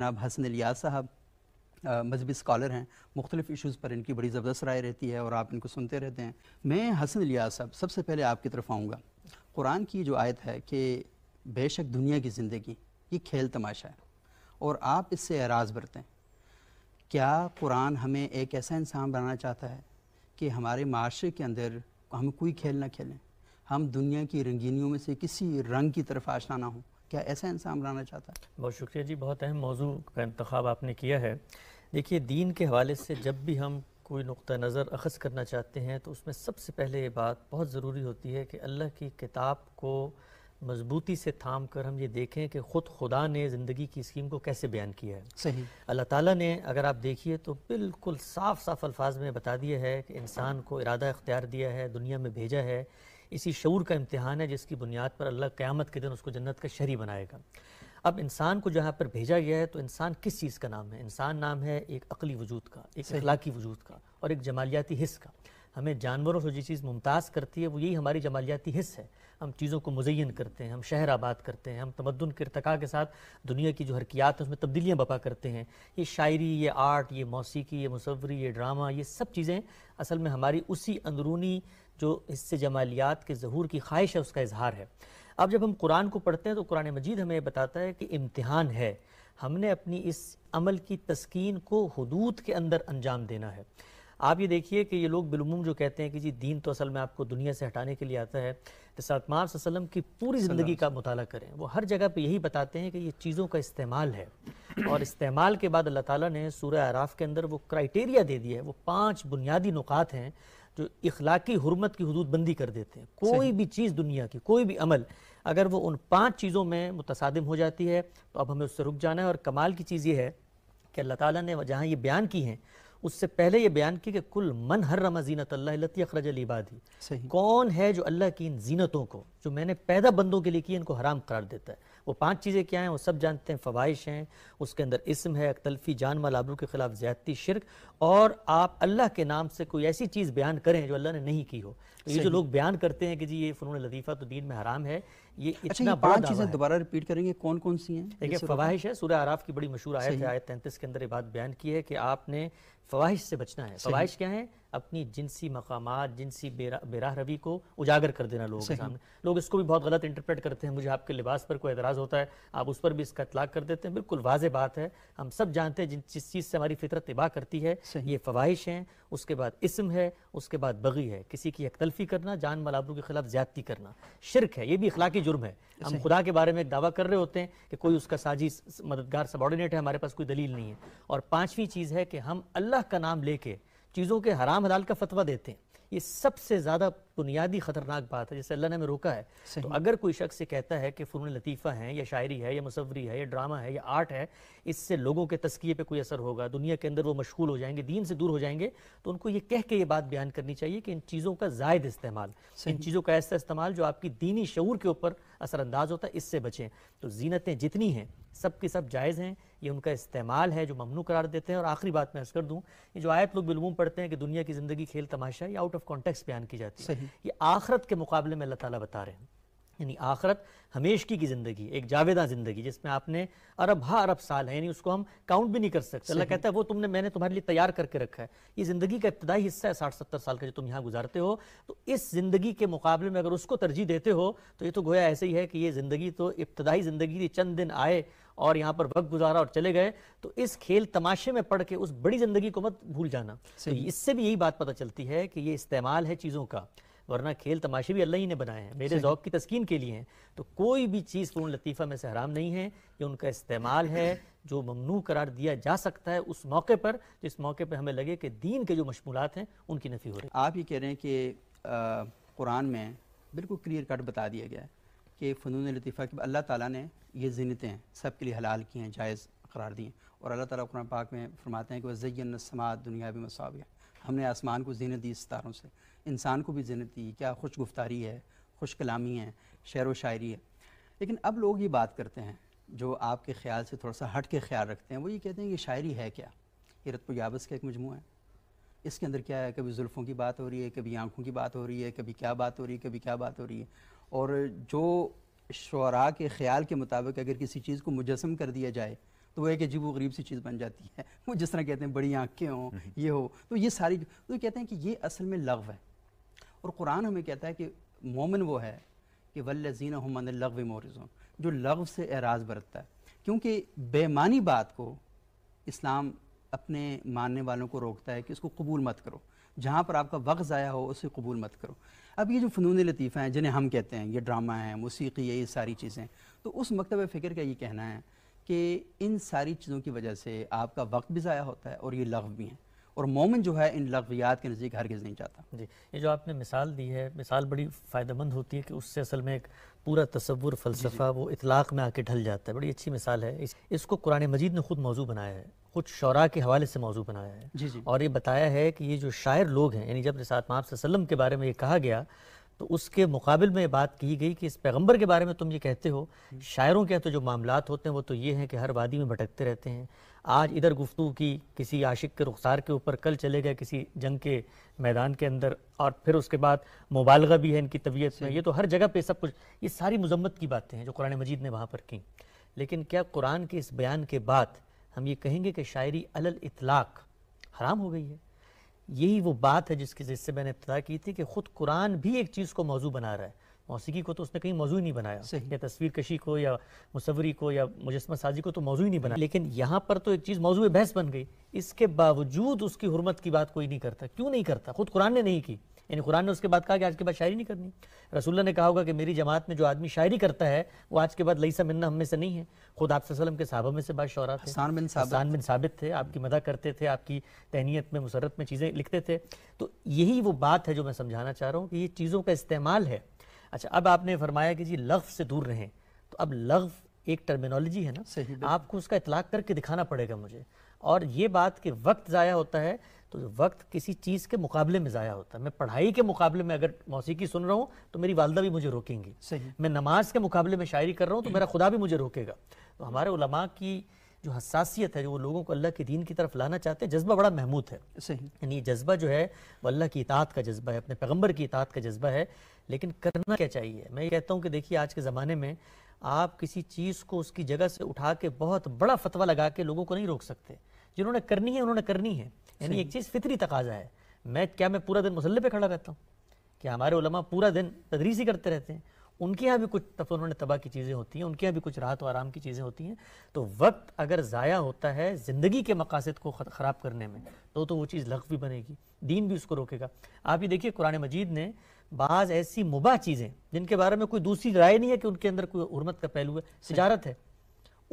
जनाब हसन अलिया साहब मजहबी स्कॉलर हैं मुख्तलिफ इशूज़ पर इनकी बड़ी ज़बरदस्त राय रहती है और आप इनको सुनते रहते हैं मैं हसन अलिया साहब सबसे पहले आपकी तरफ आऊँगा कुरान की जो आयत है कि बेशक दुनिया की ज़िंदगी ये खेल तमाशा है और आप इससे एराज बरतें क्या कुरान हमें एक ऐसा इंसान बनाना चाहता है कि हमारे माशरे के अंदर हम कोई खेल ना खेलें हम दुनिया की रंगीनियों में से किसी रंग की तरफ आशना ना हों क्या ऐसा इंसान बनाना चाहता है बहुत शुक्रिया जी बहुत अहम मौजू का इंतखब आपने किया है देखिए दीन के हवाले से जब भी हम कोई नुक़ नज़र अखज़ करना चाहते हैं तो उसमें सबसे पहले ये बात बहुत ज़रूरी होती है कि अल्लाह की किताब को मजबूती से थाम कर हम ये देखें कि ख़ुद खुदा ने ज़िंदगी की स्कीम को कैसे बयान किया है सही अल्लाह ताला ने अगर आप देखिए तो बिल्कुल साफ साफ अल्फाज में बता दिया है कि इंसान को इरादा इख्तियार दिया है दुनिया में भेजा है इसी शूर का इम्तहान है जिसकी बुनियाद पर अल्लाह क़्यामत के दिन उसको जन्नत का शहरी बनाएगा अब इंसान को जहाँ पर भेजा गया है तो इंसान किस चीज़ का नाम है इंसान नाम है एक अकली वजूद का एक अखलाकी वजूद का और एक जमालियाती हिस्स का हमें जानवरों से जो चीज़ मुमताज़ करती है वो यही हमारी जमालियाती हिस्स है हम चीज़ों को मुजैन करते हैं हम शहर आबाद करते हैं हम तमदन के इरतका के साथ दुनिया की जो हरकियात है उसमें तब्दीलियाँ बपा करते हैं ये शायरी ये आर्ट ये मौसीकी ये मुसवरी ये ड्रामा ये सब चीज़ें असल में हमारी उसी अंदरूनी जो इससे जमालियात के जहूर की ख्वाहिश है उसका इजहार है अब जब हम कुरान को पढ़ते हैं तो कुरान मजीद हमें बताता है कि इम्तहान है हमने अपनी इस अमल की तस्कीन को हदूद के अंदर अंजाम देना है आप ये देखिए कि ये लोग बिलमूम जो कहते हैं कि जी दीन तो असल में आपको दुनिया से हटाने के लिए आता है तो सतमार वसलम की पूरी ज़िंदगी का मताल करें वो हर जगह पे यही बताते हैं कि ये चीज़ों का इस्तेमाल है और इस्तेमाल के बाद अल्लाह ताला ने सूर्य आराफ के अंदर वो क्राइटेरिया दे दिया है वो पाँच बुनियादी नुकात हैं जो इखलाकी हरमत की हदूद बंदी कर देते हैं कोई भी चीज़ दुनिया की कोई भी अमल अगर वो उन पाँच चीज़ों में मुतसादम हो जाती है तो अब हमें उससे रुक जाना है और कमाल की चीज़ ये है कि अल्लाह ताला ने जहाँ ये बयान की हैं उससे पहले ये बयान की कि कुल मन हर रमा जीनत अल्लाह अखरज अलीबादी कौन है जो अल्लाह की इन जीनतों को जो मैंने पैदा बंदों के लिए की इनको हराम करार देता है वो पांच चीज़ें क्या हैं वो सब जानते हैं फवाइश हैं उसके अंदर इसम है तलफ़ी जान माल आबरू के ख़िलाफ़ ज़्यादती शिरक और आप अल्लाह के नाम से कोई ऐसी चीज़ बयान करें जो अल्लाह ने नहीं की हो तो ये जो लोग बयान करते हैं कि जी ये फ़नून लतीफ़ा तो दीन में हराम है ये अच्छा, इतना बड़ा चीज़ें दोबारा रिपीट करेंगे कौन कौन सी हैं देखिए फवाहिश है सूर्य आराफ की बड़ी मशहूर आयत है आयत तैंतीस के अंदर ये बात बयान की है कि आपने फवाहिश से बचना है फवाहिश क्या है अपनी जिनसी मकाम जिनसी बेराह रवी को उजागर कर देना लोगों के सामने लोग इसको भी बहुत गलत इंटरप्रेट करते हैं मुझे आपके लिबास पर कोई एतराज़ होता है आप उस पर भी इसका इतलाक कर देते हैं बिल्कुल वाज बात है हम सब जानते हैं जिन जिस चीज़ से हमारी फितरत तबाह करती है ये फवाहिश हैं उसके बाद इसम है उसके बाद बगी है किसी की तलफी करना जान मलाबरू के खिलाफ ज्यादती करना शिरक है ये भी इखलाकी जुर्म है हम खुदा के बारे में एक दावा कर रहे होते हैं कि कोई उसका साजी मददगार सबॉर्डिनेट है हमारे पास कोई दलील नहीं है और पाँचवीं चीज़ है कि हम अल्लाह का नाम लेके चीज़ों के हराम हलाल का फतवा देते हैं ये सबसे ज़्यादा बुनियादी ख़तरनाक बात है जैसे अल्लाह ने हमें रोका है तो अगर कोई शख्स ये कहता है कि फ़नून लतीफ़ा है या शायरी है या मसवरी है या ड्रामा है या आर्ट है इससे लोगों के तस्किए पे कोई असर होगा दुनिया के अंदर वो मशगूल हो जाएंगे दीन से दूर हो जाएंगे तो उनको ये कह के ये बात बयान करनी चाहिए कि इन चीज़ों का जायद इस्तेमाल इन चीज़ों का ऐसा इस्तेमाल जो आपकी दीनी शूर के ऊपर असरानंदाज होता है इससे बचें तो जीनतें जितनी हैं सब के सब जायज़ हैं ये उनका इस्तेमाल है जो ममनू करार देते हैं और आखिरी बात मैं अर्ज़ कर दूँ ये जो आयत लोग बिलूम पढ़ते हैं कि दुनिया की ज़िंदगी खेल तमाशा या आउट ऑफ कॉन्टेक्स बयान की जाती है ये आखरत के मुकाबले में अल्लाह तता बता रहे हैं यानी आखरत हमेशगी की ज़िंदगी एक जावेदा ज़िंदगी जिसमें आपने अरब हा अरब साल है यानी उसको हम काउंट भी नहीं कर सकते अल्लाह कहता है वो तुमने मैंने तुम्हारे लिए तैयार करके रखा है ये ज़िंदगी का इब्तदाई हिस्सा है साठ सत्तर साल का जो तुम यहाँ गुजारते हो तो इस ज़िंदगी के मुकाबले में अगर उसको तरजीह देते हो तो ये तो गोया ऐसे ही है कि ये ज़िंदगी तो इब्तदाई ज़िंदगी थी चंद दिन आए और यहाँ पर वक्त गुजारा और चले गए तो इस खेल तमाशे में पढ़ के उस बड़ी जिंदगी को मत भूल जाना तो इससे भी यही बात पता चलती है कि ये इस्तेमाल है चीज़ों का वरना खेल तमाशे भी अल्लाह ही ने बनाए हैं मेरे जौक की तस्कीन के लिए हैं तो कोई भी चीज़ फून लतीफ़ा में से हराम नहीं है ये उनका इस्तेमाल है जो ममनू करार दिया जा सकता है उस मौके पर जिस मौके पर हमें लगे कि दीन के जो मशमूलत हैं उनकी नफ़ी हो रही है आप ये कह रहे हैं कि कुरान में बिल्कुल क्लियर कट बता दिया गया है कि फ़नून लतीफ़ा के अल्लाह ताला ने ये जिनतें सब के लिए हलाल की हैं जायज़ करार दी हैं और अल्लाह ताला कुरान पाक में फरमाते हैं कि वज़ैन समात दुनिया भी मसाविया हमने आसमान को जीनत दी सितारों से इंसान को भी जीनत दी क्या खुश गुफ्तारी है खुश कलामी है शेर व शायरी है लेकिन अब लोग ये बात करते हैं जो आपके ख्याल से थोड़ा सा हट के ख्याल रखते हैं वो ये कहते हैं कि शायरी है क्या ये रतब याबस का एक मजमू है इसके अंदर क्या है कभी जुल्फ़ों की बात हो रही है कभी आँखों की बात हो रही है कभी क्या बात हो रही है कभी क्या बात हो रही है और जो शरा के ख्याल के मुताबिक अगर किसी चीज़ को मुजस्म कर दिया जाए तो वो एक अजीब गरीब सी चीज़ बन जाती है वो जिस तरह कहते हैं बड़ी आँखें हों हम्म। ये हो तो ये सारी तो कहते हैं कि ये असल में लव है और कुरान हमें कहता है कि मोमिन वो है कि वल्लजीन हमन लغ मोरजों जो लव से एराज बरतता है क्योंकि बेमानी बात को इस्लाम अपने मानने वालों को रोकता है कि इसको कबूल मत करो जहाँ पर आपका वक्त ज़ाया हो उसे कबूल मत करो अब ये जो फ़नून लतीफ़ा हैं जिन्हें हम कहते हैं ये ड्रामा है मौसीकी है ये सारी चीज़ें तो उस मकतब फ़िक्र का ये कहना है कि इन सारी चीज़ों की वजह से आपका वक्त भी ज़ाया होता है और ये लफ़ भी हैं और मोमिन जो है इन लफ्वियात के नज़दीक हरगिज़ नहीं जाता जी ये जो आपने मिसाल दी है मिसाल बड़ी फ़ायदेमंद होती है कि उससे असल में एक पूरा तस्वुर फ़लसफ़ा वो इतलाक़ में आके ढल जाता है बड़ी अच्छी मिसाल है इस, इसको कुरान मजीद ने ख़ुद मौजू बनाया है खुद शौरा के हवाले से मौजू बनाया है जी जी। और ये बताया है कि ये जो शायर लोग हैं यानी जब निसात माप वसलम के बारे में ये कहा गया तो उसके मुकाबल में बात की गई कि इस पैगंबर के बारे में तुम ये कहते हो हम्म। शायरों के तो जो मामला होते हैं वो तो ये हैं कि हर वादी में भटकते रहते हैं आज इधर गुफ्तु की किसी आशिक के रुखसार के ऊपर कल चले गए किसी जंग के मैदान के अंदर और फिर उसके बाद मुबालगा भी है इनकी तबीयत में ये तो हर जगह पे सब कुछ ये सारी मजम्मत की बातें हैं जो कुरान मजीद ने वहाँ पर की लेकिन क्या कुरान के इस बयान के बाद हम ये कहेंगे कि शायरी अलल इतलाक़ हराम हो गई है यही वो बात है जिसके जिससे मैंने इब्तः की थी कि ख़ुद कुरान भी एक चीज़ को मौजू बना रहा है मौसीकी को तो उसने कहीं मौजू ही नहीं बनाया या तस्वीर कशी को या मुसवरी को या मुजस्मा साजी को तो मौजू ही नहीं बनाया लेकिन यहाँ पर तो एक चीज़ मौजू बहस बन गई इसके बावजूद उसकी हरमत की बात कोई नहीं करता क्यों नहीं करता खुद कुरान ने नहीं की यानी कुरान ने उसके बाद कहा कि आज के बाद शायरी नहीं करनी रसुल्ला ने कहा होगा कि मेरी जमात में जो आदमी शायरी करता है वो आज के बाद लई मन्ना मिलना हमें से नहीं है खुद आप वसलम के साहबों में से बाद शौरा थे हसान बिन बिन साबित थे आपकी मदद करते थे आपकी तहनीत में मुसरत में चीज़ें लिखते थे तो यही वो बात है जो मैं समझाना चाह रहा हूँ कि ये चीज़ों का इस्तेमाल है अच्छा अब आपने फरमाया कि जी लफ्ज़ से दूर रहें तो अब लफ्ज़ एक टर्मिनोलॉजी है ना आपको उसका इतलाक करके दिखाना पड़ेगा मुझे और ये बात कि वक्त ज़ाया होता है तो वक्त किसी चीज़ के मुकाबले में ज़ाया होता है मैं पढ़ाई के मुकाबले में अगर मौसीकी सुन रहा हूँ तो मेरी वालदा भी मुझे रोकेंगी मैं नमाज के मुकाबले में शायरी कर रहा हूँ तो मेरा खुदा भी मुझे रोकेगा तो हमारे उलमा की जो हसासियत है जो वो लोगों को अल्लाह के दीन की तरफ लाना चाहते हैं जज्बा बड़ा महमूद है सही यानी जज्बा जो है वो अल्लाह की इतात का जज्बा है अपने पैगम्बर की इतात का जज्बा है लेकिन करना क्या चाहिए मैं ये कहता हूँ कि देखिए आज के ज़माने में आप किसी चीज़ को उसकी जगह से उठा के बहुत बड़ा फतवा लगा के लोगों को नहीं रोक सकते जिन्होंने करनी है उन्होंने करनी है यानी एक चीज़ फितरी तकाजा है मैं क्या मैं पूरा दिन मसल्ले पे खड़ा रहता हूँ क्या हमारे उलमा पूरा दिन तदरीस ही करते रहते हैं उनके यहाँ भी कुछ तब उन्होंने तबाह की चीज़ें होती हैं उनके यहाँ भी कुछ राहत और आराम की चीज़ें होती हैं तो वक्त अगर ज़ाया होता है ज़िंदगी के मकासद को ख़राब करने में तो तो वो चीज़ लख भी बनेगी दीन भी उसको रोकेगा आप ये देखिए कुरान मजीद ने बाज़ ऐसी मुबा चीज़ें जिनके बारे में कोई दूसरी राय नहीं है कि उनके अंदर कोई उर्मत का पहलू है तजारत है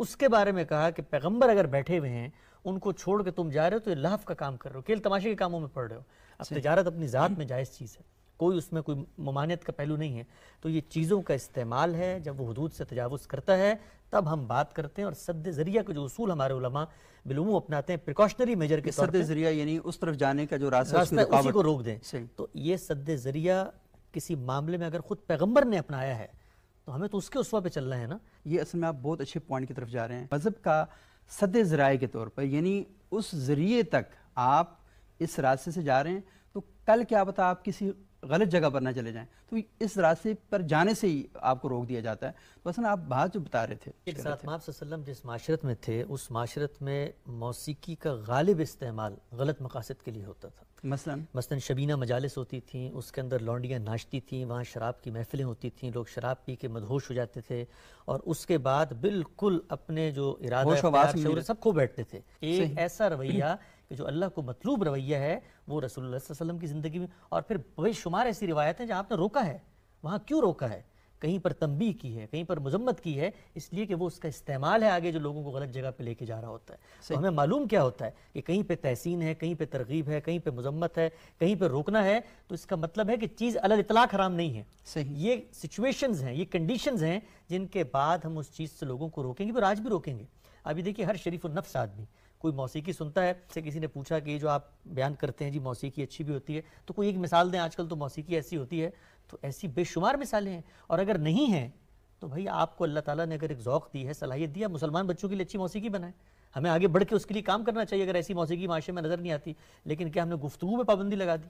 उसके बारे में कहा कि पैगंबर अगर बैठे हुए हैं उनको छोड़ के तुम जा रहे हो तो ये लाफ का काम कर रहे हो खेल तमाशे के कामों में पड़ रहे हो अब तजारत अपनी ज़ात में जायज़ चीज़ है कोई उसमें कोई ममानियत का पहलू नहीं है तो ये चीज़ों का इस्तेमाल है जब वो हदूद से तजावज़ करता है तब हम बात करते हैं और सद ज़रिया के जो असूल हमारे उलमा बिलूम अपनाते हैं प्रिकॉशनरी मेजर के सद ज़रिया यानी उस तरफ जाने का जो रास्ता, रास्ता उसी को रोक दें तो ये सद ज़रिया किसी मामले में अगर ख़ुद पैगम्बर ने अपनाया है तो हमें तो उसके उसवा पे चलना है ना ये असल में आप बहुत अच्छे पॉइंट की तरफ जा रहे हैं मज़हब का सद ज़राए के तौर पर यानी उस ज़रिए तक आप इस रास्ते से जा रहे हैं तो कल क्या पता आप किसी गलत जगह पर ना चले जाएं तो इस रास्ते पर जाने से ही आपको रोक दिया जाता है तो असल आप बात जो बता रहे थे एक साथ आप वसल्लम जिस माशरत में थे उस माशरत में मौसीकी का गालिब इस्तेमाल गलत मकासद के लिए होता था मसलन मसलन शबीना मजालस होती थी उसके अंदर लौंडियाँ नाचती थी वहाँ शराब की महफ़िलें होती थी लोग शराब पी के मदहोश हो जाते थे और उसके बाद बिल्कुल अपने जो इरादे सब खो बैठते थे एक ऐसा रवैया कि जो अल्लाह को मतलूब रवैया है वो रसूल वसल्लम की ज़िंदगी में और फिर बेशुमार ऐसी हैं जहाँ आपने रोका है वहाँ क्यों रोका है कहीं पर तंबी की है कहीं पर मजम्मत की है इसलिए कि वो उसका इस्तेमाल है आगे जो लोगों को गलत जगह पे लेके जा रहा होता है तो हमें मालूम क्या होता है कि कहीं पे तहसीन है कहीं पे तरगीब है कहीं पे मजम्मत है कहीं पे रोकना है तो इसका मतलब है कि चीज़ अलग इतलाक हराम नहीं है सही ये सिचुएशंस हैं ये कंडीशंस हैं जिनके बाद हम उस चीज़ से लोगों को रोकेंगे फिर आज भी रोकेंगे अभी देखिए हर शरीफ और नफ्स आदमी कोई मौसीकी सुनता है से किसी ने पूछा कि जो आप बयान करते हैं जी मौसीकी अच्छी भी होती है तो कोई एक मिसाल दें आजकल तो मौसीकी ऐसी होती है तो ऐसी बेशुमार मिसालें हैं और अगर नहीं हैं तो भाई आपको अल्लाह ताला ने अगर एक ज़ौक दी है सलाहियत दिया मुसलमान बच्चों के लिए अच्छी मौसीकी बनाए हमें आगे बढ़ के उसके लिए काम करना चाहिए अगर ऐसी मौसीकी माशे में नज़र नहीं आती लेकिन क्या हमने गुफ्तु में पाबंदी लगा दी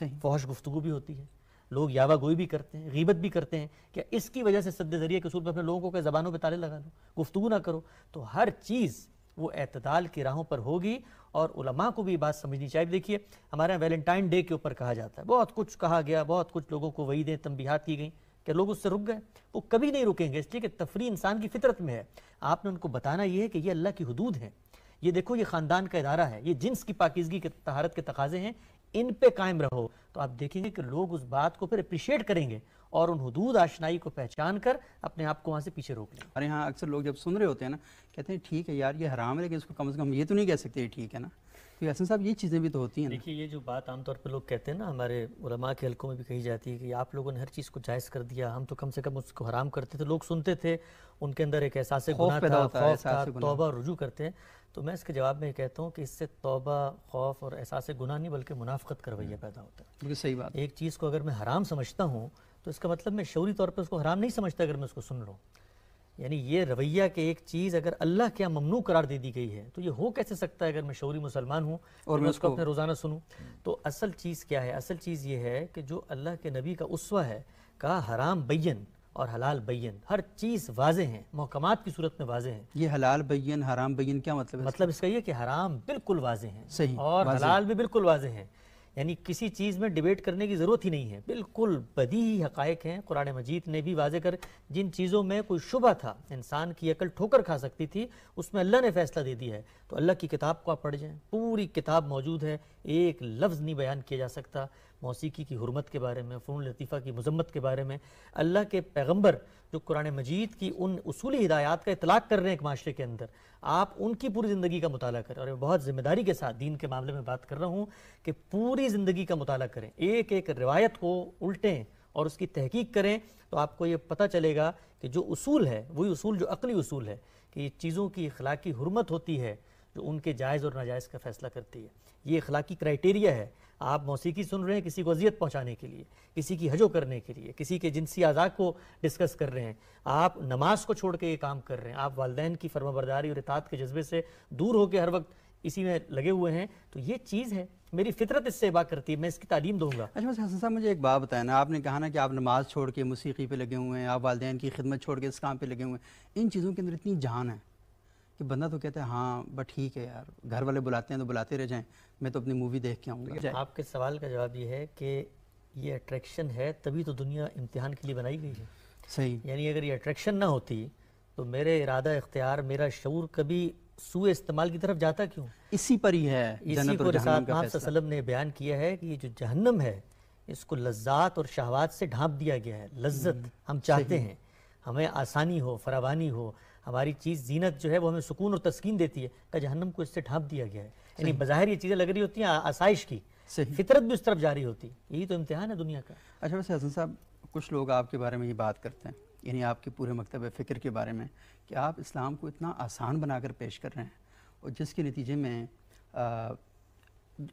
सही फहश गुफ्तु भी होती है लोग यावा गोई भी करते हैं गीबत भी करते हैं क्या इसकी वजह से सद जरिए के सूर पर अपने लोगों को क्या जबानों पर ताले लगा लो गुफ्तु ना करो तो हर चीज़ वो अतदाल की राहों पर होगी और उलमा को भी बात समझनी चाहिए देखिए हमारे यहाँ वैलेंटाइन डे के ऊपर कहा जाता है बहुत कुछ कहा गया बहुत कुछ लोगों को वही दें तंबीहात की गई कि लोग उससे रुक गए वो कभी नहीं रुकेंगे इसलिए कि तफरी इंसान की फितरत में है आपने उनको बताना ये है कि ये अल्लाह की हदूद है ये देखो ये ख़ानदान का इदारा है ये जिन्स की पाकिजगी के तहारत के तकाजे हैं इन पे कायम रहो तो आप देखेंगे कि लोग उस बात को फिर अप्रिशिएट करेंगे और उन हदूद आशनाई को पहचान कर अपने आप को वहाँ से पीछे रोक लें अरे हाँ अक्सर लोग जब सुन रहे होते हैं ना कहते हैं ठीक है यार ये हराम है लेकिन इसको कम से कम ये तो नहीं कह सकते ठीक है ना तो यासन साहब ये चीज़ें भी तो होती हैं देखिए ये जो बात आमतौर पर लोग कहते हैं ना हमारे उलमा के हल्कों में भी कही जाती है कि आप लोगों ने हर चीज़ को जायज़ कर दिया हम तो कम से कम उसको हराम करते थे लोग सुनते थे उनके अंदर एक एहसास गुना था तोबा रुजू करते हैं तो मैं इसके जवाब में कहता हूँ कि इससे तोबा खौफ और एहसास गुना नहीं बल्कि मुनाफ़त करवैया पैदा होता है सही बात एक चीज़ को अगर मैं हराम समझता हूँ तो इसका मतलब मैं शौरी तौर पर उसको हराम नहीं समझता अगर मैं उसको सुन रहा हूँ यानी ये रवैया के एक चीज़ अगर अल्लाह के यहाँ ममनू करार दे दी गई है तो ये हो कैसे सकता है अगर मैं शौरी मुसलमान हूँ और मैं उसको अपने रोज़ाना सुनूँ तो असल चीज़ क्या है असल चीज़ ये है कि जो अल्लाह के नबी का उसवा है का हराम बैन और हलाल बैन हर चीज़ वाजे हैं महकमात की सूरत में वाजे हैं ये हलाल बैन हराम बैन क्या मतलब मतलब इसका ये कि हराम बिल्कुल वाजे हैं सही और हलाल भी बिल्कुल वाजे हैं यानी किसी चीज़ में डिबेट करने की ज़रूरत ही नहीं है बिल्कुल बदी ही हक़ हैं कुरान मजीद ने भी वाजे कर जिन चीज़ों में कोई शुबा था इंसान की अकल ठोकर खा सकती थी उसमें अल्लाह ने फ़ैसला दे दिया है तो अल्लाह की किताब को आप पढ़ जाएँ पूरी किताब मौजूद है एक लफ्ज़ नहीं बयान किया जा सकता मौसीकी की हरमत के बारे में फ़नून लतीफ़ा की मजम्मत के बारे में अल्लाह के पैगम्बर जो कुरान मजीद की उन असूली हिदायत का इतलाक़ कर रहे हैं एक माशरे के अंदर आप उनकी पूरी ज़िंदगी का मताल करें और मैं बहुत ज़िम्मेदारी के साथ दीन के मामले में बात कर रहा हूँ कि पूरी ज़िंदगी का मताल करें एक एक रिवायत को उल्टें और उसकी तहकीक करें तो आपको ये पता चलेगा कि जो असूल है वही असूल जो अकली असूल है कि चीज़ों की अखलाकी हरमत होती है जो तो उनके जायज़ और नाजायज़ का फ़ैसला करती है ये अखलाकी क्राइटेरिया है आप मौसीकी सुन रहे हैं किसी को अजियत पहुँचाने के लिए किसी की हजो करने के लिए किसी के जिनसी अज़ा को डिस्कस कर रहे हैं आप नमाज को छोड़ के ये काम कर रहे हैं आप वालदेन की फर्माबरदारी और इतात के जज्बे से दूर होकर हर वक्त इसी में लगे हुए हैं तो ये चीज़ है मेरी फितरत इससे बात करती है मैं इसकी तालीम दूंगा अच्छा हसन साहब मुझे एक बात बताया ना आपने कहा ना कि आप नमाज छोड़ के मौसीकी पे लगे हुए हैं आप वालदेन की खिदमत छोड़ के इस काम पे लगे हुए हैं इन चीज़ों के अंदर इतनी जान है कि बंदा तो कहता है हाँ बट ठीक है यार घर वाले बुलाते हैं तो बुलाते रह जाएं मैं तो अपनी मूवी देख के आऊँगा तो आपके सवाल का जवाब ये है कि ये अट्रैक्शन है तभी तो दुनिया इम्तिहान के लिए बनाई गई है सही यानी अगर ये अट्रैक्शन ना होती तो मेरे इरादा इख्तियार मेरा शूर कभी सुए इस्तेमाल की तरफ जाता क्यों इसी पर ही है इसी को वसल्लम ने बयान किया है कि ये जो जहन्नम है इसको लज्जात और शहवात से ढांप दिया गया है लज्जत हम्म। हम चाहते हैं हमें आसानी हो फरावानी हो हमारी चीज़ जीनत जो है वो हमें सुकून और तस्कीन देती है का जहन्नम को इससे ढांप दिया गया है यानी बाहर ये चीज़ें लग रही होती हैं आसाइश की फितरत भी उस तरफ जारी होती है यही तो इम्तहान है दुनिया का अच्छा वैसे हसन साहब कुछ लोग आपके बारे में ये बात करते हैं यानी आपके पूरे मकतब फ़िक्र के बारे में कि आप इस्लाम को इतना आसान बनाकर पेश कर रहे हैं और जिसके नतीजे में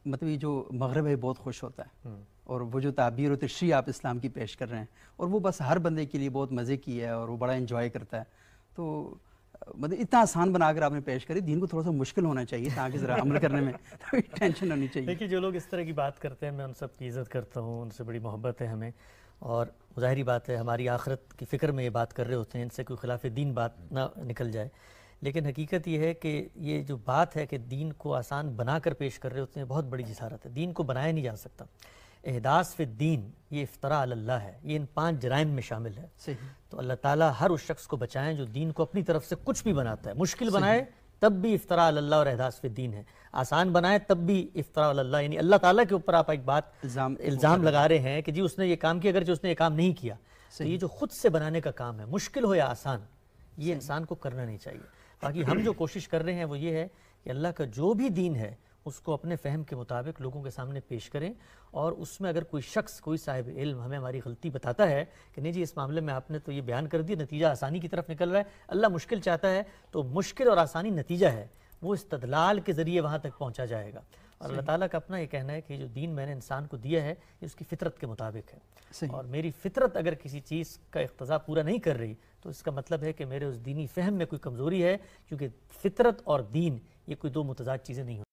मतलब ये जो मगरब है बहुत खुश होता है हम्म। और वो जो ताबीर और तशरी आप इस्लाम की पेश कर रहे हैं और वो बस हर बंदे के लिए बहुत मज़े की है और वो बड़ा इन्जॉय करता है तो मतलब इतना आसान बनाकर आपने पेश करी दीन को थोड़ा सा मुश्किल होना चाहिए ताकि ज़रा अमल करने में थोड़ी टेंशन होनी चाहिए देखिए जो लोग इस तरह की बात करते हैं मैं उन सब की इज़्ज़त करता हूँ उनसे बड़ी मोहब्बत है हमें और ज़ाहरी बात है हमारी आखरत की फ़िक्र में ये बात कर रहे होते हैं इनसे कोई खिलाफ दीन बात ना निकल जाए लेकिन हकीकत यह है कि ये जो बात है कि दीन को आसान बना कर पेश कर रहे होते हैं बहुत बड़ी जिसारत है दीन को बनाया नहीं जा सकता एहदास दीन ये इफ्तरा अल्लाह है ये इन पांच जराइम में शामिल है तो अल्लाह ताला हर उस शख्स को बचाएं जो दीन को अपनी तरफ से कुछ भी बनाता है मुश्किल बनाए तब भी इफ्तरा अल्लाह और एहदास दीन है आसान बनाए तब भी इफ्तरा अल्लाह यानी अल्लाह ताला के ऊपर आप एक बात इल्ज़ाम लगा रहे हैं कि जी उसने ये काम किया अगर जो उसने ये काम नहीं किया तो ये जो खुद से बनाने का काम है मुश्किल हो या आसान ये इंसान को करना नहीं चाहिए बाकी हम जो कोशिश कर रहे हैं वो ये है कि अल्लाह का जो भी दीन है उसको अपने फहम के मुताबिक लोगों के सामने पेश करें और उसमें अगर कोई शख्स कोई साहिब इल्म हमें हमारी गलती बताता है कि नहीं जी इस मामले में आपने तो ये बयान कर दिया नतीजा आसानी की तरफ निकल रहा है अल्लाह मुश्किल चाहता है तो मुश्किल और आसानी नतीजा है वो तदलाल के ज़रिए वहाँ तक पहुँचा जाएगा और अल्लाह ताला का अपना ये कहना है कि जो दीन मैंने इंसान को दिया है ये उसकी फितरत के मुताबिक है और मेरी फितरत अगर किसी चीज़ का इकतज़ा पूरा नहीं कर रही तो इसका मतलब है कि मेरे उस दीनी फहम में कोई कमज़ोरी है क्योंकि फितरत और दीन ये कोई दो मुतजाद चीज़ें नहीं